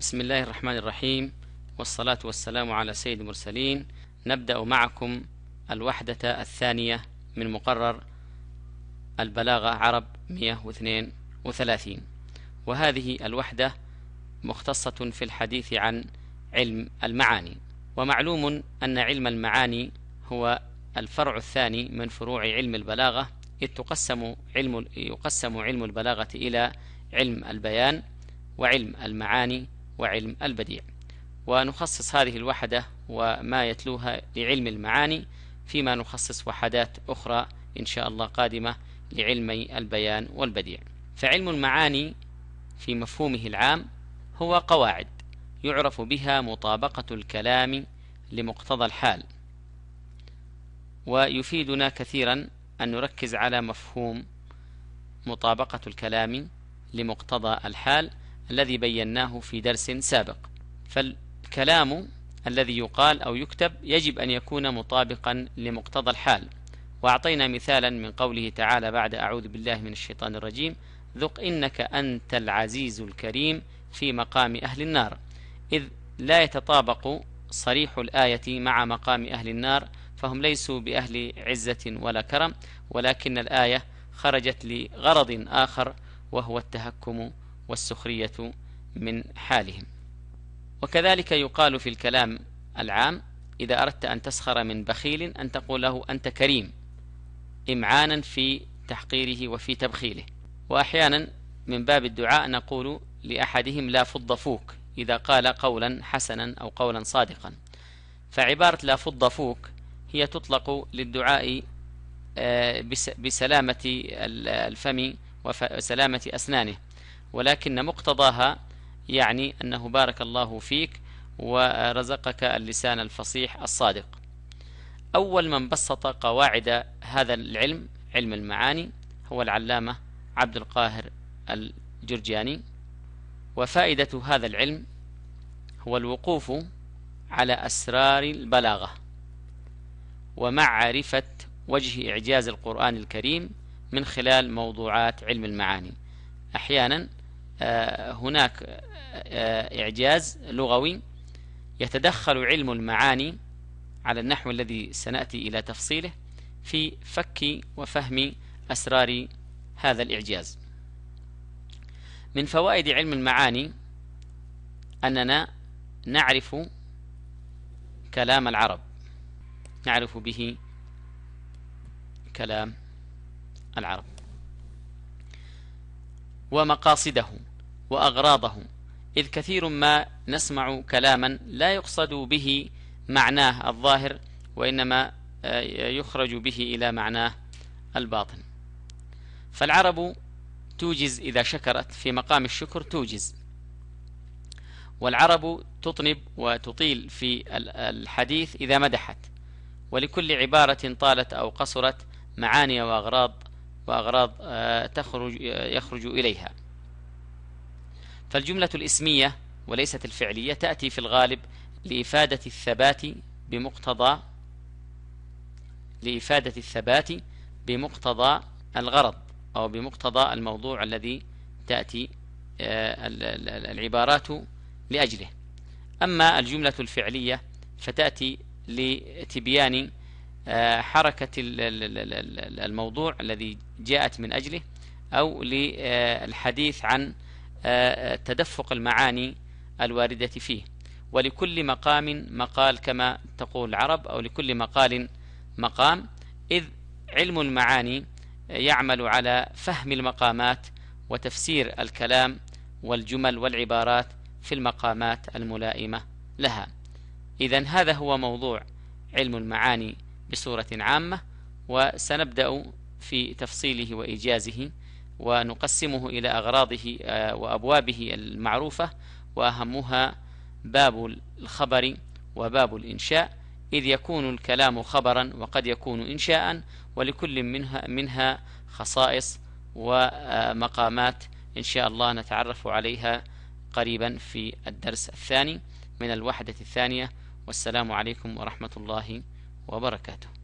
بسم الله الرحمن الرحيم والصلاة والسلام على سيد المرسلين نبدأ معكم الوحدة الثانية من مقرر البلاغة عرب 132 وهذه الوحدة مختصة في الحديث عن علم المعاني ومعلوم أن علم المعاني هو الفرع الثاني من فروع علم البلاغة إذ تقسم علم يقسم علم البلاغة إلى علم البيان وعلم المعاني وعلم البديع ونخصص هذه الوحدة وما يتلوها لعلم المعاني فيما نخصص وحدات أخرى إن شاء الله قادمة لعلمي البيان والبديع فعلم المعاني في مفهومه العام هو قواعد يعرف بها مطابقة الكلام لمقتضى الحال ويفيدنا كثيرا أن نركز على مفهوم مطابقة الكلام لمقتضى الحال الذي بيناه في درس سابق فالكلام الذي يقال أو يكتب يجب أن يكون مطابقا لمقتضى الحال وأعطينا مثالا من قوله تعالى بعد أعوذ بالله من الشيطان الرجيم ذق إنك أنت العزيز الكريم في مقام أهل النار إذ لا يتطابق صريح الآية مع مقام أهل النار فهم ليسوا بأهل عزة ولا كرم ولكن الآية خرجت لغرض آخر وهو التهكم والسخرية من حالهم وكذلك يقال في الكلام العام إذا أردت أن تسخر من بخيل أن تقول له أنت كريم إمعانا في تحقيره وفي تبخيله وأحيانا من باب الدعاء نقول لأحدهم لا فض فوك إذا قال قولا حسنا أو قولا صادقا فعبارة لا فض فوك هي تطلق للدعاء آه، بسلامة الفم وسلامة أسنانه ولكن مقتضاها يعني أنه بارك الله فيك ورزقك اللسان الفصيح الصادق أول من بسط قواعد هذا العلم علم المعاني هو العلامة عبد القاهر الجرجاني وفائدة هذا العلم هو الوقوف على أسرار البلاغة ومعرفة وجه إعجاز القرآن الكريم من خلال موضوعات علم المعاني أحيانا آه، هناك آه، إعجاز لغوي يتدخل علم المعاني على النحو الذي سنأتي إلى تفصيله في فك وفهم أسرار هذا الإعجاز من فوائد علم المعاني أننا نعرف كلام العرب نعرف به كلام العرب ومقاصدهم وأغراضهم إذ كثير ما نسمع كلاما لا يقصد به معناه الظاهر وإنما آه، يخرج به إلى معناه الباطن فالعرب توجز إذا شكرت في مقام الشكر توجز والعرب تطنب وتطيل في الحديث إذا مدحت ولكل عبارة طالت أو قصرت معاني وأغراض وأغراض آه، تخرج آه، يخرج إليها فالجملة الإسمية وليست الفعلية تأتي في الغالب لإفادة الثبات بمقتضى لإفادة الثبات بمقتضى الغرض أو بمقتضى الموضوع الذي تأتي آه، العبارات لأجله أما الجملة الفعلية فتأتي لتبيان آه، حركة الموضوع الذي جاءت من أجله أو للحديث آه، عن آه، تدفق المعاني الواردة فيه ولكل مقام مقال كما تقول العرب أو لكل مقال مقام إذ علم المعاني يعمل على فهم المقامات وتفسير الكلام والجمل والعبارات في المقامات الملائمة لها إذا هذا هو موضوع علم المعاني بصورة عامة وسنبدأ في تفصيله وإيجازه ونقسمه إلى أغراضه آه، وأبوابه المعروفة وأهمها باب الخبر وباب الإنشاء إذ يكون الكلام خبرا وقد يكون إنشاء ولكل منها, منها خصائص ومقامات إن شاء الله نتعرف عليها قريبا في الدرس الثاني من الوحدة الثانية والسلام عليكم ورحمة الله وبركاته وبركاته